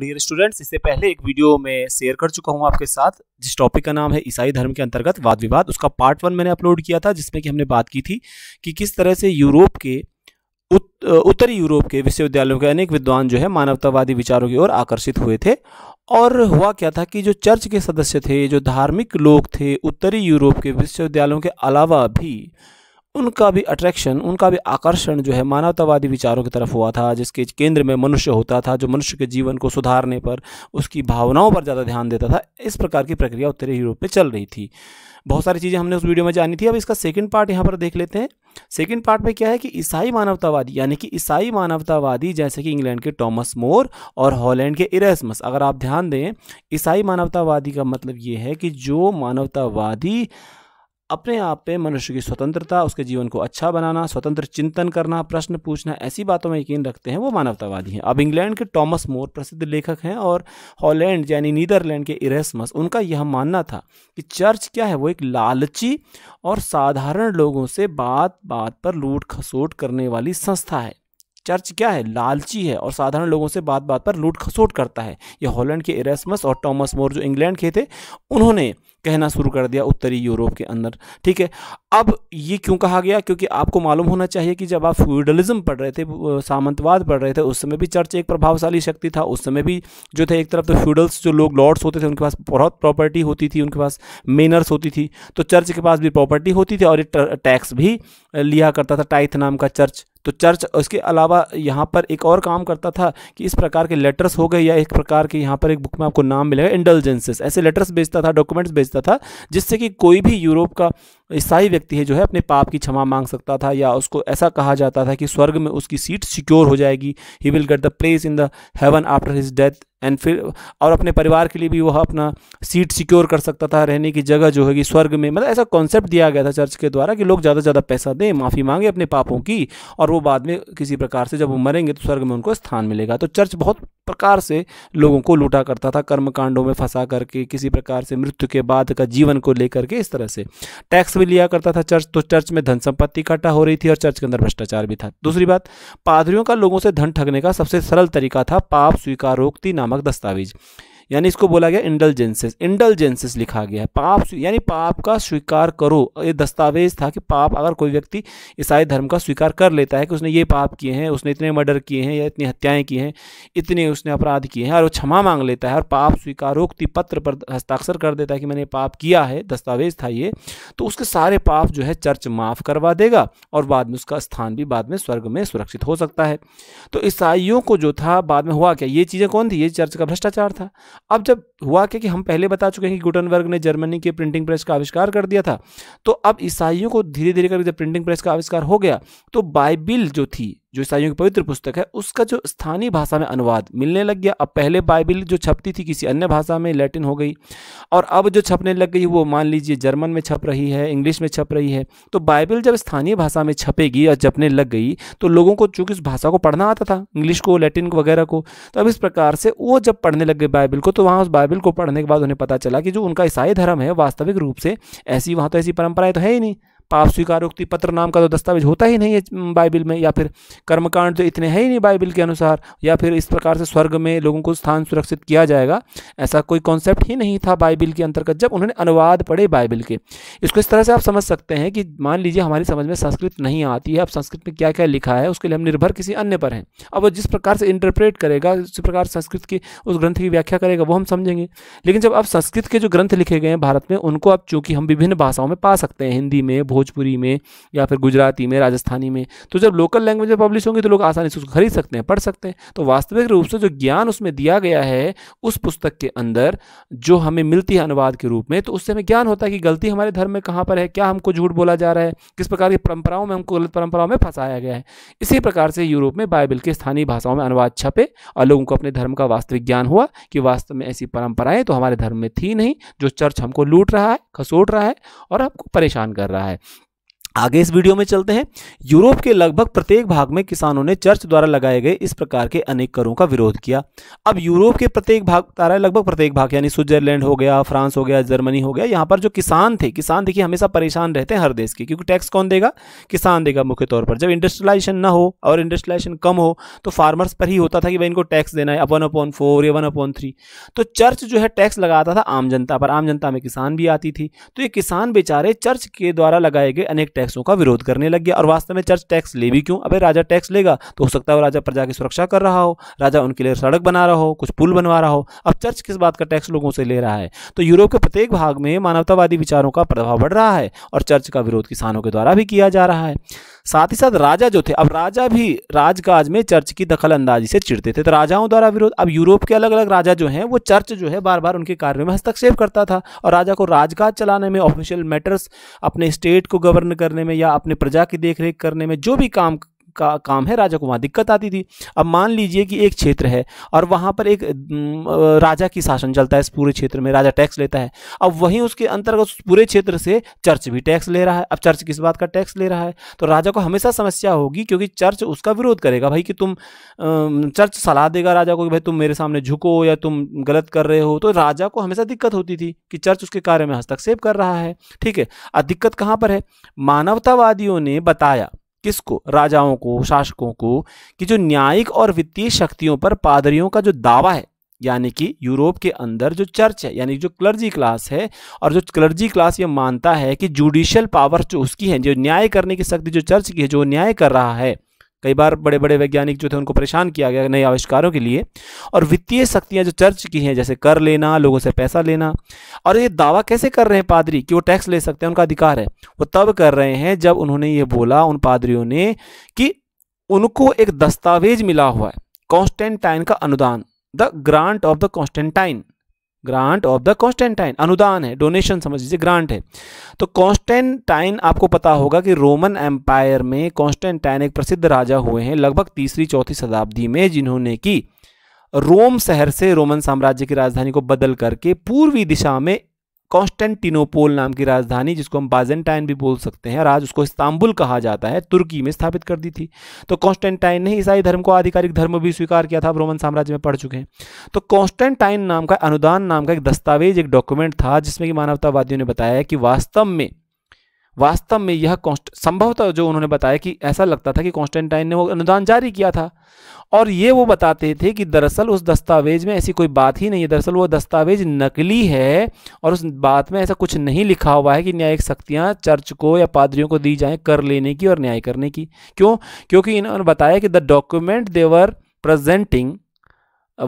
प्रिय स्टूडेंट्स इससे पहले एक वीडियो में शेयर कर चुका हूँ आपके साथ जिस टॉपिक का नाम है ईसाई धर्म के अंतर्गत वाद विवाद उसका पार्ट वन मैंने अपलोड किया था जिसमें कि हमने बात की थी कि किस तरह से यूरोप के उत, उत्तरी यूरोप के विश्वविद्यालयों के अनेक विद्वान जो है मानवतावादी विचारों की ओर आकर्षित हुए थे और हुआ क्या था कि जो चर्च के सदस्य थे जो धार्मिक लोग थे उत्तरी यूरोप के विश्वविद्यालयों के अलावा भी उनका भी अट्रैक्शन उनका भी आकर्षण जो है मानवतावादी विचारों की तरफ हुआ था जिसके केंद्र में मनुष्य होता था जो मनुष्य के जीवन को सुधारने पर उसकी भावनाओं पर ज़्यादा ध्यान देता था इस प्रकार की प्रक्रिया उत्तरी यूरोप में चल रही थी बहुत सारी चीज़ें हमने उस वीडियो में जानी थी अब इसका सेकंड पार्ट यहाँ पर देख लेते हैं सेकंड पार्ट में क्या है कि ईसाई मानवतावादी यानी कि ईसाई मानवतावादी जैसे कि इंग्लैंड के टॉमस मोर और हॉलैंड के इरेसमस अगर आप ध्यान दें ईसाई मानवतावादी का मतलब ये है कि जो मानवतावादी अपने आप पे मनुष्य की स्वतंत्रता उसके जीवन को अच्छा बनाना स्वतंत्र चिंतन करना प्रश्न पूछना ऐसी बातों में यकीन रखते हैं वो मानवतावादी हैं अब इंग्लैंड के टॉमस मोर प्रसिद्ध लेखक हैं और हॉलैंड यानी नीदरलैंड के इरेसमस उनका यह मानना था कि चर्च क्या है वो एक लालची और साधारण लोगों से बात बात पर लूट खसोट करने वाली संस्था है चर्च क्या है लालची है और साधारण लोगों से बात बात पर लूट खसोट करता है यह हॉलैंड के इरेसमस और टॉमस मोर जो इंग्लैंड के थे उन्होंने कहना शुरू कर दिया उत्तरी यूरोप के अंदर ठीक है अब ये क्यों कहा गया क्योंकि आपको मालूम होना चाहिए कि जब आप फ्यूडलिज्म पढ़ रहे थे सामंतवाद पढ़ रहे थे उस समय भी चर्च एक प्रभावशाली शक्ति था उस समय भी जो थे एक तरफ तो फ्यूडल्स जो लोग लॉर्ड्स होते थे उनके पास बहुत प्रॉपर्टी होती थी उनके पास मेनर्स होती थी तो चर्च के पास भी प्रॉपर्टी होती थी और एक टैक्स भी लिया करता था टाइथ नाम का चर्च तो चर्च इसके अलावा यहाँ पर एक और काम करता था कि इस प्रकार के लेटर्स हो गए या एक प्रकार के यहाँ पर एक बुक में आपको नाम मिलेगा इंडलजेंसेस ऐसे लेटर्स बेचता था डॉक्यूमेंट्स बेचता था जिससे कि कोई भी यूरोप का ईसाई व्यक्ति है जो है अपने पाप की क्षमा मांग सकता था या उसको ऐसा कहा जाता था कि स्वर्ग में उसकी सीट सिक्योर हो जाएगी he will get the place in the heaven after his death and फिर और अपने परिवार के लिए भी वह अपना सीट सिक्योर कर सकता था रहने की जगह जो होगी स्वर्ग में मतलब ऐसा कॉन्सेप्ट दिया गया था चर्च के द्वारा कि लोग ज़्यादा से ज़्यादा पैसा दें माफ़ी मांगे अपने पापों की और वो बाद में किसी प्रकार से जब वो मरेंगे तो स्वर्ग में उनको स्थान मिलेगा तो चर्च बहुत प्रकार से लोगों को लूटा करता था कर्मकांडों में फंसा करके किसी प्रकार से मृत्यु के बाद का जीवन को लेकर के इस तरह से टैक्स भी लिया करता था चर्च तो चर्च में धन संपत्ति इकट्ठा हो रही थी और चर्च के अंदर भ्रष्टाचार भी था दूसरी बात पादरियों का लोगों से धन ठगने का सबसे सरल तरीका था पाप स्वीकारोक्ति नामक दस्तावेज यानी इसको बोला गया इंडलजेंसेस इंडलजेंसेस लिखा गया है पाप यानी पाप का स्वीकार करो ये दस्तावेज था कि पाप अगर कोई व्यक्ति ईसाई धर्म का स्वीकार कर लेता है कि उसने ये पाप किए हैं उसने इतने मर्डर किए हैं या इतनी हत्याएं की हैं इतने उसने अपराध किए हैं और वो क्षमा मांग लेता है और पाप स्वीकारोक्ति पत्र पर हस्ताक्षर कर देता है कि मैंने पाप किया है दस्तावेज था ये तो उसके सारे पाप जो है चर्च माफ़ करवा देगा और बाद में उसका स्थान भी बाद में स्वर्ग में सुरक्षित हो सकता है तो ईसाइयों को जो था बाद में हुआ क्या ये चीज़ें कौन थी ये चर्च का भ्रष्टाचार था अब जब हुआ क्या कि हम पहले बता चुके हैं कि गुटनबर्ग ने जर्मनी के प्रिंटिंग प्रेस का आविष्कार कर दिया था तो अब ईसाइयों को धीरे धीरे करके जब प्रिंटिंग प्रेस का आविष्कार हो गया तो बाइबिल जो थी जो ईसाइयों की पवित्र पुस्तक है उसका जो स्थानीय भाषा में अनुवाद मिलने लग गया अब पहले बाइबिल जो छपती थी किसी अन्य भाषा में लैटिन हो गई और अब जो छपने लग गई वो मान लीजिए जर्मन में छप रही है इंग्लिश में छप रही है तो बाइबिल जब स्थानीय भाषा में छपेगी और छपने लग गई तो लोगों को चूँकि उस भाषा को पढ़ना आता था इंग्लिश को लैटिन को वगैरह को तो अब इस प्रकार से वो जब पढ़ने लग गए बाइबिल को तो वहाँ उस बाइबिल को पढ़ने के बाद उन्हें पता चला कि जो उनका ईसाई धर्म है वास्तविक रूप से ऐसी वहाँ तो ऐसी परंपराएं तो है ही नहीं पाप स्वीकारोक्ति पत्र नाम का तो दस्तावेज होता ही नहीं है बाइबिल में या फिर कर्मकांड तो इतने हैं ही नहीं बाइबिल के अनुसार या फिर इस प्रकार से स्वर्ग में लोगों को स्थान सुरक्षित किया जाएगा ऐसा कोई कॉन्सेप्ट ही नहीं था बाइबिल के अंतर्गत जब उन्होंने अनुवाद पढ़े बाइबिल के इसको इस तरह से आप समझ सकते हैं कि मान लीजिए हमारी समझ में संस्कृत नहीं आती है अब संस्कृत में क्या क्या लिखा है उसके लिए हम निर्भर किसी अन्य पर हैं अब वो जिस प्रकार से इंटरप्रेट करेगा उसी प्रकार संस्कृत की उस ग्रंथ की व्याख्या करेगा वो हम समझेंगे लेकिन जब आप संस्कृत के जो ग्रंथ लिखे गए हैं भारत में उनको अब चूंकि हम विभिन्न भाषाओं में पा सकते हैं हिंदी में भोजपुरी में या फिर गुजराती में राजस्थानी में तो जब लोकल लैंग्वेज में पब्लिश होंगी तो लोग आसानी से उसको खरीद सकते हैं पढ़ सकते हैं तो वास्तविक रूप से जो ज्ञान उसमें दिया गया है उस पुस्तक के अंदर जो हमें मिलती है अनुवाद के रूप में तो उससे हमें ज्ञान होता है कि गलती हमारे धर्म में कहाँ पर है क्या हमको झूठ बोला जा रहा है किस प्रकार की परंपराओं में हमको गलत परंपराओं में फंसाया गया है इसी प्रकार से यूरोप में बाइबल के स्थानीय भाषाओं में अनुवाद छपे और लोगों को अपने धर्म का वास्तविक ज्ञान हुआ कि वास्तव में ऐसी परंपराएं तो हमारे धर्म में थी नहीं जो चर्च हमको लूट रहा है खसोट रहा है और हमको परेशान कर रहा है आगे इस वीडियो में चलते हैं यूरोप के लगभग प्रत्येक भाग में किसानों ने चर्च द्वारा लगाए गए इस प्रकार के अनेक करों का विरोध किया अब यूरोप के प्रत्येक भाग बता रहा है लगभग प्रत्येक भाग यानी स्विट्जरलैंड हो गया फ्रांस हो गया जर्मनी हो गया यहाँ पर जो किसान थे किसान देखिए हमेशा परेशान रहते हैं हर देश के क्योंकि टैक्स कौन देगा किसान देगा मुख्य तौर पर जब इंडस्ट्रियलाइजेशन न हो और इंडस्ट्रियलाइजेशन कम हो तो फार्मर्स पर ही होता था कि भाई इनको टैक्स देना है अपन अपॉन फोर या वन अपॉन थ्री तो चर्च जो है टैक्स लगाता था आम जनता पर आम जनता में किसान भी आती थी तो ये किसान बेचारे चर्च के द्वारा लगाए गए अनेक टैक्सों का विरोध करने लग गया और वास्तव में चर्च टैक्स ले भी क्यों अबे राजा टैक्स लेगा तो हो सकता है राजा प्रजा की सुरक्षा कर रहा हो राजा उनके लिए सड़क बना रहा हो कुछ पुल बनवा रहा हो अब चर्च किस बात का टैक्स लोगों से ले रहा है तो यूरोप के प्रत्येक भाग में मानवतावादी विचारों का प्रभाव बढ़ रहा है और चर्च का विरोध किसानों के द्वारा भी किया जा रहा है साथ ही साथ राजा जो थे अब राजा भी राजकाज में चर्च की दखल अंदाजी से चिड़ते थे तो राजाओं द्वारा विरोध अब यूरोप के अलग अलग राजा जो हैं वो चर्च जो है बार बार उनके कार्यों में हस्तक्षेप करता था और राजा को राजकाज चलाने में ऑफिशियल मैटर्स अपने स्टेट को गवर्न करने में या अपने प्रजा की देखरेख करने में जो भी काम का काम है राजा को वहाँ दिक्कत आती थी अब मान लीजिए कि एक क्षेत्र है और वहाँ पर एक राजा की शासन चलता है इस पूरे क्षेत्र में राजा टैक्स लेता है अब वहीं उसके अंतर्गत उस पूरे क्षेत्र से चर्च भी टैक्स ले रहा है अब चर्च किस बात का टैक्स ले रहा है तो राजा को हमेशा समस्या होगी क्योंकि चर्च उसका विरोध करेगा भाई कि तुम चर्च सलाह देगा राजा को कि भाई तुम मेरे सामने झुको या तुम गलत कर रहे हो तो राजा को हमेशा दिक्कत होती थी कि चर्च उसके कार्य में हस्तक्षेप कर रहा है ठीक है अब दिक्कत कहाँ पर है मानवतावादियों ने बताया किसको राजाओं को शासकों को कि जो न्यायिक और वित्तीय शक्तियों पर पादरियों का जो दावा है यानी कि यूरोप के अंदर जो चर्च है यानी जो क्लर्जी क्लास है और जो क्लर्जी क्लास ये मानता है कि जुडिशियल पावर जो उसकी है जो न्याय करने की शक्ति जो चर्च की है जो न्याय कर रहा है कई बार बड़े बड़े वैज्ञानिक जो थे उनको परेशान किया गया नए आविष्कारों के लिए और वित्तीय शक्तियाँ जो चर्च की हैं जैसे कर लेना लोगों से पैसा लेना और ये दावा कैसे कर रहे हैं पादरी कि वो टैक्स ले सकते हैं उनका अधिकार है वो तब कर रहे हैं जब उन्होंने ये बोला उन पादरियों ने कि उनको एक दस्तावेज मिला हुआ है कॉन्स्टेंटाइन का अनुदान the grant of the Constantine grant of the Constantine अनुदान है डोनेशन समझ लीजिए ग्रांट है तो कॉन्स्टेंटाइन आपको पता होगा कि रोमन एम्पायर में कॉन्स्टेंटाइन एक प्रसिद्ध राजा हुए हैं लगभग तीसरी चौथी शताब्दी में जिन्होंने की रोम शहर से रोमन साम्राज्य की राजधानी को बदल करके पूर्वी दिशा में कॉन्स्टेंटिनोपोल नाम की राजधानी जिसको हम बाजेंटाइन भी बोल सकते हैं और आज उसको इस्तांबुल कहा जाता है तुर्की में स्थापित कर दी थी तो कॉन्स्टेंटाइन ने ईसाई धर्म को आधिकारिक धर्म भी स्वीकार किया था रोमन साम्राज्य में पढ़ चुके हैं तो कॉन्स्टेंटाइन नाम का अनुदान नाम का एक दस्तावेज एक डॉक्यूमेंट था जिसमें कि मानवतावादियों ने बताया कि वास्तव में वास्तव में यह संभवतः जो उन्होंने बताया कि ऐसा लगता था कि कॉन्स्टेंटाइन ने वो अनुदान जारी किया था और ये वो बताते थे कि दरअसल उस दस्तावेज में ऐसी कोई बात ही नहीं है दरअसल वो दस्तावेज नकली है और उस बात में ऐसा कुछ नहीं लिखा हुआ है कि न्यायिक शक्तियाँ चर्च को या पादरियों को दी जाए कर लेने की और न्याय करने की क्यों क्योंकि इन्होंने बताया कि the document they were presenting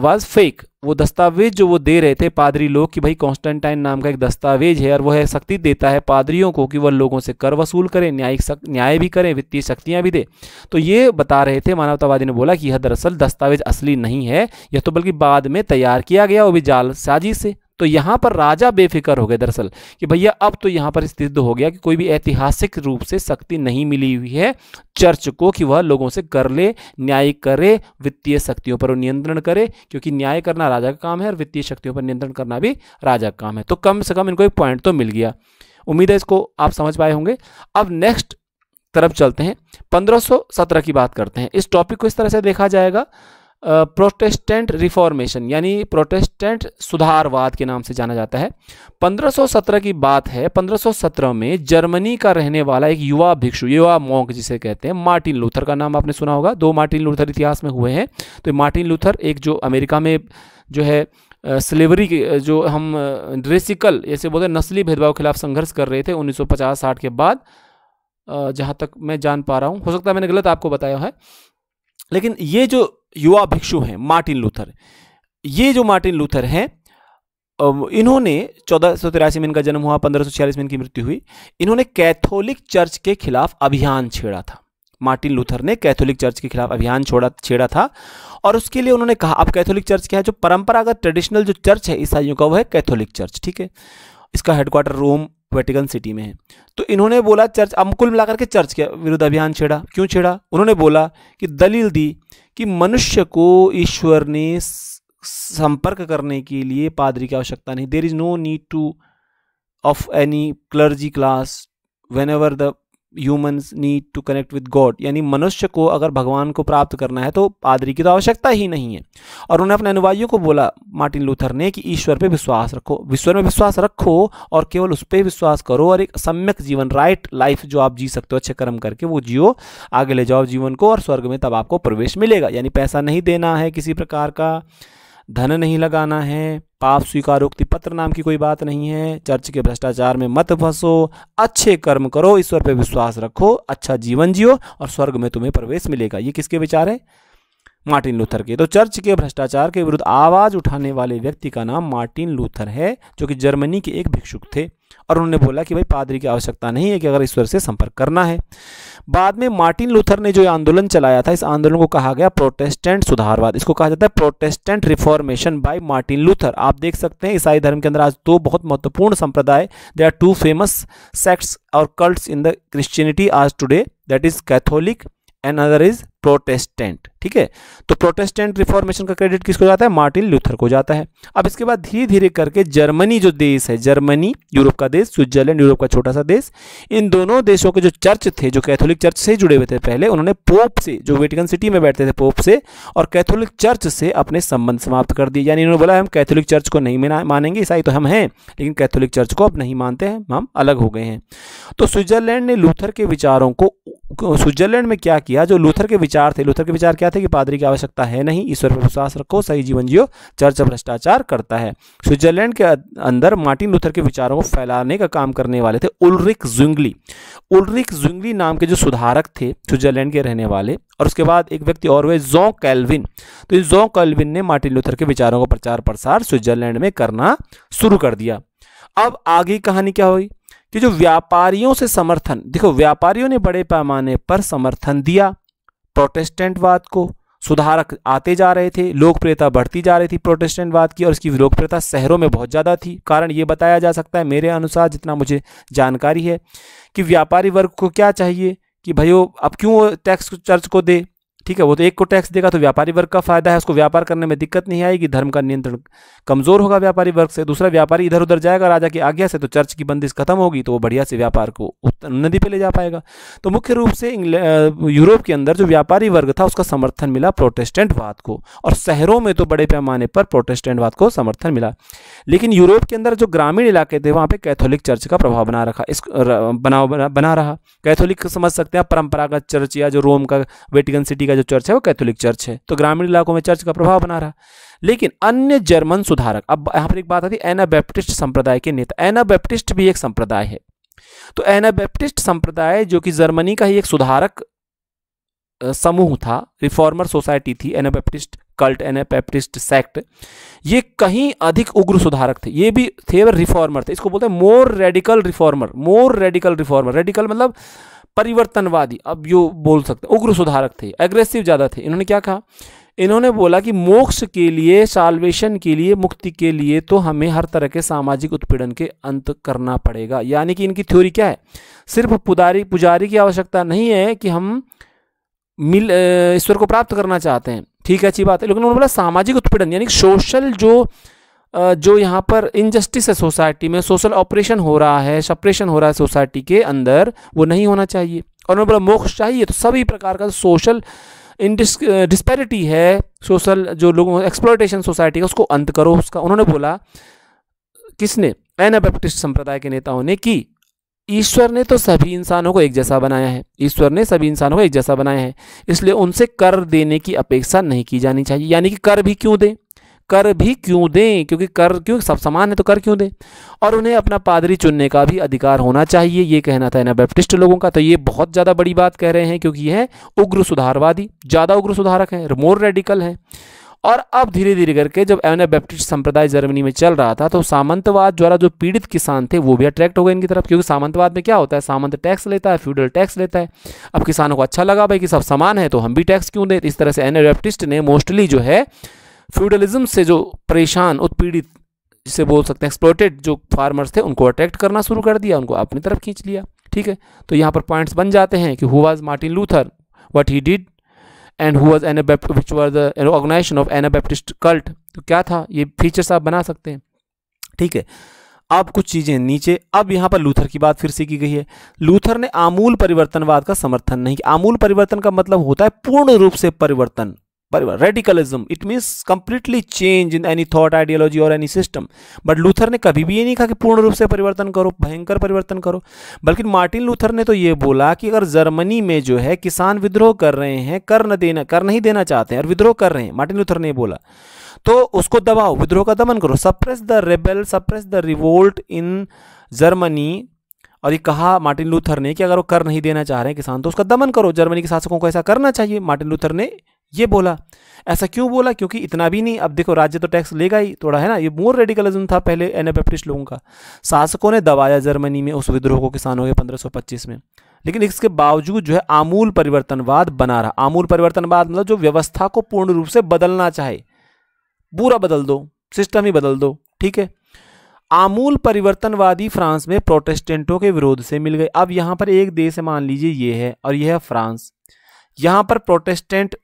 was fake वो दस्तावेज जो वो दे रहे थे पादरी लोग कि भाई कॉन्स्टेंटाइन नाम का एक दस्तावेज है और वह शक्ति देता है पादरियों को कि वह लोगों से कर वसूल करें न्यायिक न्याय भी करें वित्तीय शक्तियाँ भी दे तो ये बता रहे थे मानवतावादी ने बोला कि यह दरअसल दस्तावेज असली नहीं है यह तो बल्कि बाद में तैयार किया गया वो भी जालसाजी से तो यहां पर राजा बेफिक्र हो गए दरअसल कि भैया अब तो यहां पर सिद्ध हो गया कि कोई भी ऐतिहासिक रूप से शक्ति नहीं मिली हुई है चर्च को कि वह लोगों से कर ले न्याय करे वित्तीय शक्तियों पर नियंत्रण करे क्योंकि न्याय करना राजा का काम है और वित्तीय शक्तियों पर नियंत्रण करना भी राजा का काम है तो कम से कम इनको एक पॉइंट तो मिल गया उम्मीद है इसको आप समझ पाए होंगे अब नेक्स्ट तरफ चलते हैं 1517 की बात करते हैं इस टॉपिक को इस तरह से देखा जाएगा प्रोटेस्टेंट रिफॉर्मेशन यानी प्रोटेस्टेंट सुधारवाद के नाम से जाना जाता है 1517 की बात है 1517 में जर्मनी का रहने वाला एक युवा भिक्षु युवा मोंक जिसे कहते हैं मार्टिन लूथर का नाम आपने सुना होगा दो मार्टिन लूथर इतिहास में हुए हैं तो मार्टिन लूथर एक जो अमेरिका में जो है स्लेवरी के जो हम रेसिकल ऐसे बोलते हैं नस्ली भेदभाव के खिलाफ संघर्ष कर रहे थे 1950-60 के बाद जहाँ तक मैं जान पा रहा हूँ हो सकता है मैंने गलत आपको बताया है लेकिन ये जो युवा भिक्षु हैं मार्टिन लूथर ये जो मार्टिन लूथर हैं इन्होंने चौदह सौ तिरासी में इनका जन्म हुआ पंद्रह छियालीस में इनकी मृत्यु हुई इन्होंने कैथोलिक चर्च के खिलाफ अभियान छेड़ा था मार्टिन लूथर ने कैथोलिक चर्च के खिलाफ अभियान छोड़ा छेड़ा था और उसके लिए उन्होंने कहा अब कैथोलिक चर्च क्या है जो परंपरागत ट्रेडिशनल जो चर्च है ईसाइयों का वह है कैथोलिक चर्च ठीक है इसका हेडक्वार्टर रोम वेटिकन सिटी में है तो इन्होंने बोला चर्च अब कुल मिलाकर के चर्च के विरुद्ध अभियान छेड़ा क्यों छेड़ा उन्होंने बोला कि दलील दी कि मनुष्य को ईश्वर ने संपर्क करने के लिए पादरी की आवश्यकता नहीं there is no need to of any clergy class whenever the humans need to connect with God यानी मनुष्य को अगर भगवान को प्राप्त करना है तो पादरी की तो आवश्यकता ही नहीं है और उन्हें अपने अनुवायियों को बोला मार्टिन लूथर ने कि ईश्वर पर विश्वास रखो ईश्वर में विश्वास रखो और केवल उस पर विश्वास करो और एक सम्यक जीवन राइट लाइफ जो आप जी सकते हो अच्छे कर्म करके वो जियो आगे ले जाओ जीवन को और स्वर्ग में तब आपको प्रवेश मिलेगा यानी पैसा नहीं देना है किसी प्रकार का धन नहीं लगाना है पाप स्वीकारोक्ति पत्र नाम की कोई बात नहीं है चर्च के भ्रष्टाचार में मत फंसो अच्छे कर्म करो ईश्वर पर विश्वास रखो अच्छा जीवन जियो और स्वर्ग में तुम्हें प्रवेश मिलेगा ये किसके विचार है मार्टिन लूथर के तो चर्च के भ्रष्टाचार के विरुद्ध आवाज़ उठाने वाले व्यक्ति का नाम मार्टिन लूथर है जो कि जर्मनी के एक भिक्षुक थे और उन्होंने बोला कि भाई पादरी की आवश्यकता नहीं है कि अगर ईश्वर से संपर्क करना है बाद में मार्टिन लूथर ने जो आंदोलन चलाया था इस आंदोलन को कहा गया प्रोटेस्टेंट सुधारवाद इसको कहा जाता है Protestant Reformation by Martin Luther आप देख सकते हैं ईसाई धर्म के अंदर आज दो बहुत महत्वपूर्ण संप्रदाय they are two famous sects और कल्ट्स इन द क्रिश्चियनिटी आज today that is Catholic and other is Protestant ठीक है तो प्रोटेस्टेंट रिफॉर्मेशन का क्रेडिट किसको जाता है मार्टिन लूथर को जाता है अब इसके बाद धीरे धीरे करके जर्मनी जो देश है जर्मनी यूरोप का देश स्विट्जरलैंड यूरोप का छोटा सा देश इन दोनों देशों के जो चर्च थे जो कैथोलिक चर्च से जुड़े हुए थे पहले उन्होंने पोप से जो वेटिकन सिटी में बैठते थे पोप से और कैथोलिक चर्च से अपने संबंध समाप्त कर दिए यानी इन्होंने बोला हम कैथोलिक चर्च को नहीं मानेंगे ईसाई तो हम हैं लेकिन कैथोलिक चर्च को अब नहीं मानते हैं हम अलग हो गए हैं तो स्विट्जरलैंड ने लूथर के विचारों को स्विट्जरलैंड में क्या किया जो लूथर के विचार थे लूथर के विचार क्या थे कि पादरी की आवश्यकता है नहीं ईश्वर पर विश्वास रखो सही जीवन जियो चर्च भ्रष्टाचार करता है स्विट्जरलैंड के अंदर मार्टिन लूथर के विचारों को फैलाने का काम करने वाले थे उलरिक जुंगली उलरिक जुंगली नाम के जो सुधारक थे स्विट्जरलैंड के रहने वाले और उसके बाद एक व्यक्ति और हुए जों कैलविन तो इस जों कैलविन ने मार्टिन लूथर के विचारों का प्रचार प्रसार स्विट्जरलैंड में करना शुरू कर दिया अब आगे कहानी क्या हुई कि जो व्यापारियों से समर्थन देखो व्यापारियों ने बड़े पैमाने पर समर्थन दिया प्रोटेस्टेंटवाद को सुधारक आते जा रहे थे लोकप्रियता बढ़ती जा रही थी प्रोटेस्टेंटवाद की और इसकी लोकप्रियता शहरों में बहुत ज़्यादा थी कारण ये बताया जा सकता है मेरे अनुसार जितना मुझे जानकारी है कि व्यापारी वर्ग को क्या चाहिए कि भाइयों अब क्यों टैक्स चर्च को दे ठीक है वो तो एक को टैक्स देगा तो व्यापारी वर्ग का फायदा है उसको व्यापार करने में दिक्कत नहीं आएगी धर्म का नियंत्रण कमजोर होगा व्यापारी वर्ग से दूसरा व्यापारी इधर उधर जाएगा राजा की आज्ञा से तो चर्च की बंदिश खत्म होगी तो वो बढ़िया से व्यापार को उन्नति पे ले जा पाएगा तो मुख्य रूप से यूरोप के अंदर जो व्यापारी वर्ग था उसका समर्थन मिला प्रोटेस्टेंटवाद को और शहरों में तो बड़े पैमाने पर प्रोटेस्टेंटवाद को समर्थन मिला लेकिन यूरोप के अंदर जो ग्रामीण इलाके थे वहाँ पर कैथोलिक चर्च का प्रभाव बना रखा इस बना बना रहा कैथोलिक समझ सकते हैं परंपरागत चर्च या जो रोम का वेटिकन सिटी का का जो चर्च है वो कैथोलिक चर्च है तो ग्रामीण इलाकों में चर्च का प्रभाव बना रहा लेकिन अन्य जर्मन सुधारक अब यहाँ पर एक बात आती है एनाबैप्टिस्ट संप्रदाय के नेता एनाबैप्टिस्ट भी एक संप्रदाय है तो एनाबैप्टिस्ट संप्रदाय जो कि जर्मनी का ही एक सुधारक समूह था रिफॉर्मर सोसाइटी थी एनाबैप्टिस्ट कल्ट एनाबैप्टिस्ट सेक्ट ये कहीं अधिक उग्र सुधारक थे ये भी थे रिफॉर्मर थे इसको बोलते हैं more radical reformer more radical reformer radical मतलब परिवर्तनवादी अब यो बोल सकते उग्र सुधारक थे एग्रेसिव ज़्यादा थे इन्होंने क्या कहा इन्होंने बोला कि मोक्ष के लिए साल्वेशन के लिए मुक्ति के लिए तो हमें हर तरह के सामाजिक उत्पीड़न के अंत करना पड़ेगा यानी कि इनकी थ्योरी क्या है सिर्फ पुदारी पुजारी की आवश्यकता नहीं है कि हम मिल ईश्वर को प्राप्त करना चाहते हैं ठीक है अच्छी बात है लेकिन उन्होंने बोला सामाजिक उत्पीड़न यानी सोशल जो जो यहाँ पर इनजस्टिस है सोसाइटी में सोशल ऑपरेशन हो रहा है सपरेशन हो रहा है सोसाइटी के अंदर वो नहीं होना चाहिए और उन्होंने बोला मोक्ष चाहिए तो सभी प्रकार का सोशल डिस्पैरिटी है सोशल जो लोगों एक्सप्लोटेशन सोसाइटी का उसको अंत करो उसका उन्होंने बोला किसने एनाबैप्टिस्ट संप्रदाय के नेताओं ने कि ईश्वर ने तो सभी इंसानों को एक जैसा बनाया है ईश्वर ने सभी इंसानों को एक जैसा बनाया है इसलिए उनसे कर देने की अपेक्षा नहीं की जानी चाहिए यानी कि कर भी क्यों दें कर भी क्यों दें क्योंकि कर क्यों सब समान है तो कर क्यों दें और उन्हें अपना पादरी चुनने का भी अधिकार होना चाहिए ये कहना था बैप्टिस्ट लोगों का तो ये बहुत ज़्यादा बड़ी बात कह रहे हैं क्योंकि यह उग्र सुधारवादी ज़्यादा उग्र सुधारक हैं मोर रेडिकल हैं और अब धीरे धीरे करके जब ए बैप्टिस्ट संप्रदाय जर्मनी में चल रहा था तो सामंतवाद द्वारा जो पीड़ित किसान थे वो भी अट्रैक्ट हो गए इनकी तरफ क्योंकि सामंतवाद में क्या होता है सामंत टैक्स लेता है फ्यूडल टैक्स लेता है अब किसानों को अच्छा लगा भाई कि सब समान है तो हम भी टैक्स क्यों दें इस तरह से एना बैप्टिस्ट ने मोस्टली जो है फ्यूडलिज्म से जो परेशान उत्पीड़ित जिसे बोल सकते हैं एक्सप्लोटेड जो फार्मर्स थे उनको अट्रैक्ट करना शुरू कर दिया उनको अपनी तरफ खींच लिया ठीक है तो यहाँ पर पॉइंट्स बन जाते हैं कि who was Martin Luther what he did and who was Anabapt which the organization of Anabaptist cult तो क्या था ये फीचर्स आप बना सकते हैं ठीक है अब कुछ चीज़ें नीचे अब यहाँ पर लूथर की बात फिर से की गई है लूथर ने आमूल परिवर्तनवाद का समर्थन नहीं किया आमूल परिवर्तन का मतलब होता है पूर्ण रूप से परिवर्तन परिवार radicalism it means completely change in any thought ideology और एनी सिस्टम बट लूथर ने कभी भी ये नहीं कहा कि पूर्ण रूप से परिवर्तन करो भयंकर परिवर्तन करो बल्कि मार्टिन लूथर ने तो ये बोला कि अगर जर्मनी में जो है किसान विद्रोह कर रहे हैं कर न देना कर नहीं देना चाहते हैं और विद्रोह कर रहे हैं मार्टिन लूथर ने बोला तो उसको दबाओ विद्रोह का दमन करो suppress the rebel suppress the revolt in Germany और ये कहा मार्टिन लूथर ने कि अगर वो कर नहीं देना चाह रहे हैं किसान तो उसका दमन करो जर्मनी के शासकों को ऐसा करना चाहिए मार्टिन लूथर ने ये बोला ऐसा क्यों बोला क्योंकि इतना भी नहीं अब देखो राज्य तो टैक्स लेगा ही थोड़ा है ना ये मोर रेडिकलिज्म था पहले एनाबेप्टिस्ट लोगों का शासकों ने दबाया जर्मनी में उस विद्रोह को किसानों के 1525 में लेकिन इसके बावजूद जो है आमूल परिवर्तनवाद बना रहा आमूल परिवर्तनवाद मतलब जो व्यवस्था को पूर्ण रूप से बदलना चाहे पूरा बदल दो सिस्टम ही बदल दो ठीक है आमूल परिवर्तनवादी फ्रांस में प्रोटेस्टेंटों के विरोध से मिल गए अब यहाँ पर एक देश मान लीजिए ये है और यह है फ्रांस यहाँ पर प्रोटेस्टेंट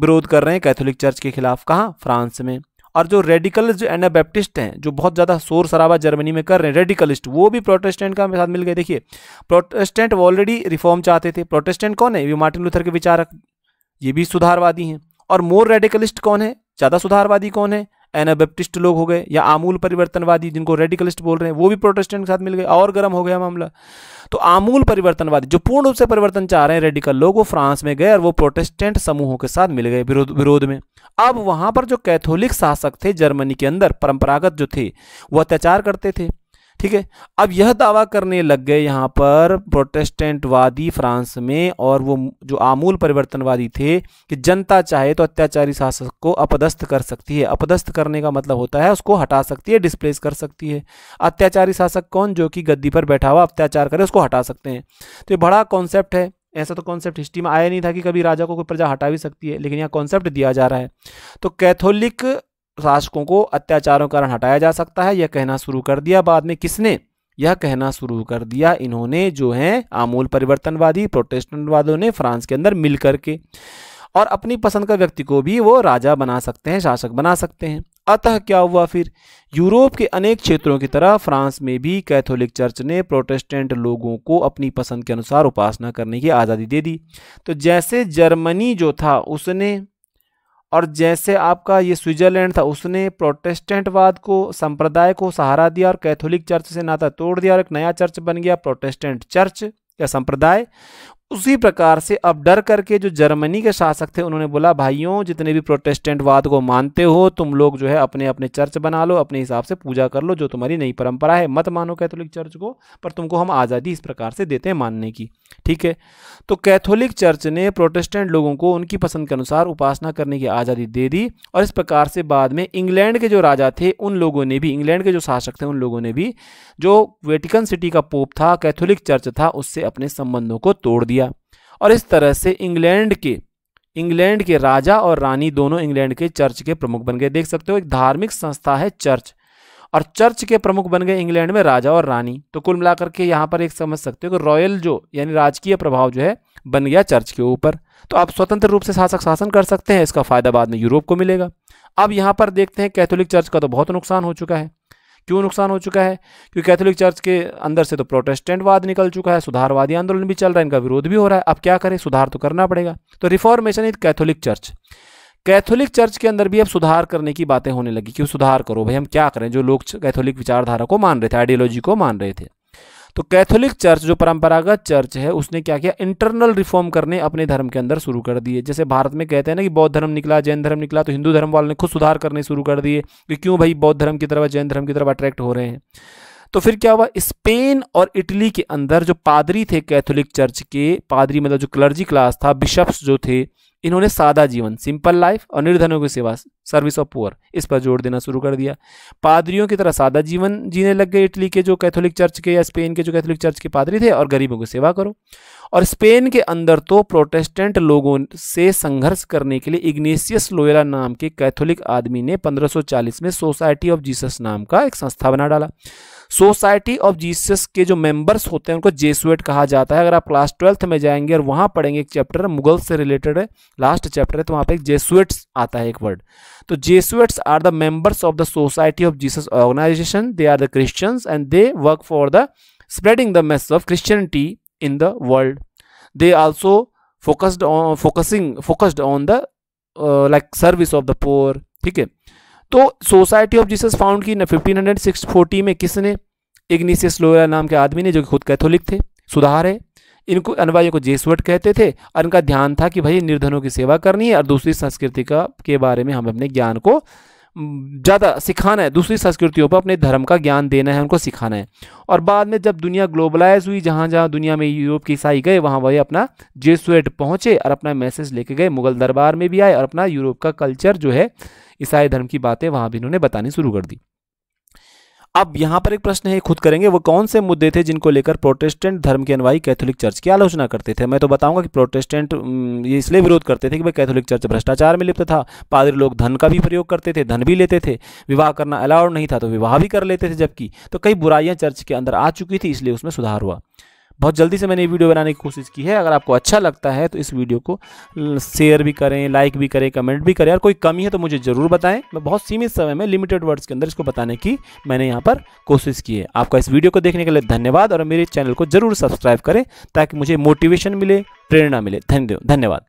विरोध कर रहे हैं कैथोलिक चर्च के खिलाफ कहाँ फ्रांस में और जो रेडिकल जो एनाबैप्टिस्ट हैं जो बहुत ज़्यादा शोर शराबा जर्मनी में कर रहे हैं रेडिकलिस्ट वो भी प्रोटेस्टेंट का साथ मिल गए देखिए प्रोटेस्टेंट ऑलरेडी रिफॉर्म चाहते थे प्रोटेस्टेंट कौन है ये मार्टिन लूथर के विचारक ये भी सुधारवादी हैं और मोर रेडिकलिस्ट कौन है ज़्यादा सुधारवादी कौन है एनाबेप्टिस्ट लोग हो गए या आमूल परिवर्तनवादी जिनको रेडिकलिस्ट बोल रहे हैं वो भी प्रोटेस्टेंट के साथ मिल गए और गर्म हो गया मामला तो आमूल परिवर्तनवादी जो पूर्ण रूप से परिवर्तन चाह रहे हैं रेडिकल लोग वो फ्रांस में गए और वो प्रोटेस्टेंट समूहों के साथ मिल गए विरोध विरोध में अब वहाँ पर जो कैथोलिक शासक थे जर्मनी के अंदर परंपरागत जो थे वो अत्याचार करते थे ठीक है अब यह दावा करने लग गए यहाँ पर प्रोटेस्टेंटवादी फ्रांस में और वो जो आमूल परिवर्तनवादी थे कि जनता चाहे तो अत्याचारी शासक को अपदस्थ कर सकती है अपदस्थ करने का मतलब होता है उसको हटा सकती है डिस्प्लेस कर सकती है अत्याचारी शासक कौन जो कि गद्दी पर बैठा हुआ अत्याचार करे उसको हटा सकते हैं तो ये बड़ा कॉन्सेप्ट है ऐसा तो कॉन्सेप्ट हिस्ट्री में आया नहीं था कि कभी राजा को कोई प्रजा हटा भी सकती है लेकिन यहाँ कॉन्सेप्ट दिया जा रहा है तो कैथोलिक शासकों को अत्याचारों कारण हटाया जा सकता है यह कहना शुरू कर दिया बाद में किसने यह कहना शुरू कर दिया इन्होंने जो है आमूल परिवर्तनवादी प्रोटेस्टेंटवादों ने फ्रांस के अंदर मिल करके और अपनी पसंद का व्यक्ति को भी वो राजा बना सकते हैं शासक बना सकते हैं अतः क्या हुआ फिर यूरोप के अनेक क्षेत्रों की तरह फ्रांस में भी कैथोलिक चर्च ने प्रोटेस्टेंट लोगों को अपनी पसंद के अनुसार उपासना करने की आज़ादी दे दी तो जैसे जर्मनी जो था उसने और जैसे आपका ये स्विट्जरलैंड था उसने प्रोटेस्टेंटवाद को संप्रदाय को सहारा दिया और कैथोलिक चर्च से नाता तोड़ दिया और एक नया चर्च बन गया प्रोटेस्टेंट चर्च या संप्रदाय उसी प्रकार से अब डर करके जो जर्मनी के शासक थे उन्होंने बोला भाइयों जितने भी प्रोटेस्टेंटवाद को मानते हो तुम लोग जो है अपने अपने चर्च बना लो अपने हिसाब से पूजा कर लो जो तुम्हारी नई परंपरा है मत मानो कैथोलिक चर्च को पर तुमको हम आज़ादी इस प्रकार से देते हैं मानने की ठीक है तो कैथोलिक चर्च ने प्रोटेस्टेंट लोगों को उनकी पसंद के अनुसार उपासना करने की आज़ादी दे दी और इस प्रकार से बाद में इंग्लैंड के जो राजा थे उन लोगों ने भी इंग्लैंड के जो शासक थे उन लोगों ने भी जो वेटिकन सिटी का पोप था कैथोलिक चर्च था उससे अपने संबंधों को तोड़ दिया और इस तरह से इंग्लैंड के इंग्लैंड के राजा और रानी दोनों इंग्लैंड के चर्च के प्रमुख बन गए देख सकते हो एक धार्मिक संस्था है चर्च और चर्च के प्रमुख बन गए इंग्लैंड में राजा और रानी तो कुल मिलाकर के यहाँ पर एक समझ सकते हो कि रॉयल जो यानी राजकीय प्रभाव जो है बन गया चर्च के ऊपर तो आप स्वतंत्र रूप से शासक शासन कर सकते हैं इसका फायदा बाद में यूरोप को मिलेगा अब यहाँ पर देखते हैं कैथोलिक चर्च का तो बहुत नुकसान हो चुका है क्यों नुकसान हो चुका है क्योंकि कैथोलिक चर्च के अंदर से तो प्रोटेस्टेंटवाद निकल चुका है सुधारवादी आंदोलन भी चल रहा है इनका विरोध भी हो रहा है अब क्या करें सुधार तो करना पड़ेगा तो reformation is Catholic church Catholic church के अंदर भी अब सुधार करने की बातें होने लगी कि सुधार करो भाई हम क्या करें जो लोग कैथोलिक विचारधारा को मान रहे थे आइडियोलॉजी को मान रहे थे तो कैथोलिक चर्च जो परंपरागत चर्च है उसने क्या किया इंटरनल रिफॉर्म करने अपने धर्म के अंदर शुरू कर दिए जैसे भारत में कहते हैं ना कि बौद्ध धर्म निकला जैन धर्म निकला तो हिंदू धर्म वालों ने खुद सुधार करने शुरू कर दिए कि क्यों भाई बौद्ध धर्म की तरफ जैन धर्म की तरफ अट्रैक्ट हो रहे हैं तो फिर क्या हुआ स्पेन और इटली के अंदर जो पादरी थे कैथोलिक चर्च के पादरी मतलब जो क्लर्जी क्लास था बिशप्स जो थे इन्होंने सादा जीवन सिंपल लाइफ और निर्धनों की सेवा सर्विस ऑफ पुअर इस पर जोर देना शुरू कर दिया पादरियों की तरह सादा जीवन जीने लग गए इटली के जो कैथोलिक चर्च के या स्पेन के जो कैथोलिक चर्च के पादरी थे और गरीबों की सेवा करो और स्पेन के अंदर तो प्रोटेस्टेंट लोगों से संघर्ष करने के लिए इग्नेशियस लोयला नाम के कैथोलिक आदमी ने पंद्रह में सोसाइटी ऑफ जीसस नाम का एक संस्था बना डाला सोसाइटी ऑफ जीसस के जो मेंबर्स होते हैं उनको जेसुएट कहा जाता है अगर आप क्लास ट्वेल्थ में जाएंगे और वहाँ पढ़ेंगे एक चैप्टर मुगल से रिलेटेड है लास्ट चैप्टर है तो वहाँ पर एक जेसुएट्स आता है एक वर्ड तो Jesuits are the members of the Society of Jesus organization they are the Christians and they work for the spreading the message of Christianity in the world they also focused on focusing focused on the like service of the poor ठीक है तो Society of Jesus found की fifteen hundred six forty में किसने इग्निसियस लोया नाम के आदमी ने जो कि खुद कैथोलिक थे सुधार है इनको अनवाइयों को जेसवट कहते थे और इनका ध्यान था कि भाई निर्धनों की सेवा करनी है और दूसरी संस्कृति का के बारे में हम अपने ज्ञान को ज़्यादा सिखाना है दूसरी संस्कृतियों पर अपने धर्म का ज्ञान देना है उनको सिखाना है और बाद में जब दुनिया ग्लोबलाइज हुई जहाँ जहाँ दुनिया में यूरोप की ईसाई गए वहाँ वही अपना जेसुएट पहुँचे और अपना मैसेज लेके गए मुगल दरबार में भी आए और अपना यूरोप का कल्चर जो है ईसाई धर्म की बातें वहां भी इन्होंने बतानी शुरू कर दी अब यहां पर एक प्रश्न है खुद करेंगे वो कौन से मुद्दे थे जिनको लेकर प्रोटेस्टेंट धर्म के अनुवाई कैथोलिक चर्च की आलोचना करते थे मैं तो बताऊंगा कि प्रोटेस्टेंट ये इसलिए विरोध करते थे कि भाई कैथोलिक चर्च भ्रष्टाचार में लिप्त था पादरी लोग धन का भी प्रयोग करते थे धन भी लेते थे विवाह करना अलाउड नहीं था तो विवाह भी कर लेते थे जबकि तो कई बुराइयां चर्च के अंदर आ चुकी थी इसलिए उसमें सुधार हुआ बहुत जल्दी से मैंने ये वीडियो बनाने की कोशिश की है अगर आपको अच्छा लगता है तो इस वीडियो को शेयर भी करें लाइक भी करें कमेंट भी करें और कोई कमी है तो मुझे ज़रूर बताएं मैं बहुत सीमित समय में लिमिटेड वर्ड्स के अंदर इसको बताने की मैंने यहाँ पर कोशिश की है आपका इस वीडियो को देखने के लिए धन्यवाद और मेरे चैनल को ज़रूर सब्सक्राइब करें ताकि मुझे मोटिवेशन मिले प्रेरणा मिले धन्यवाद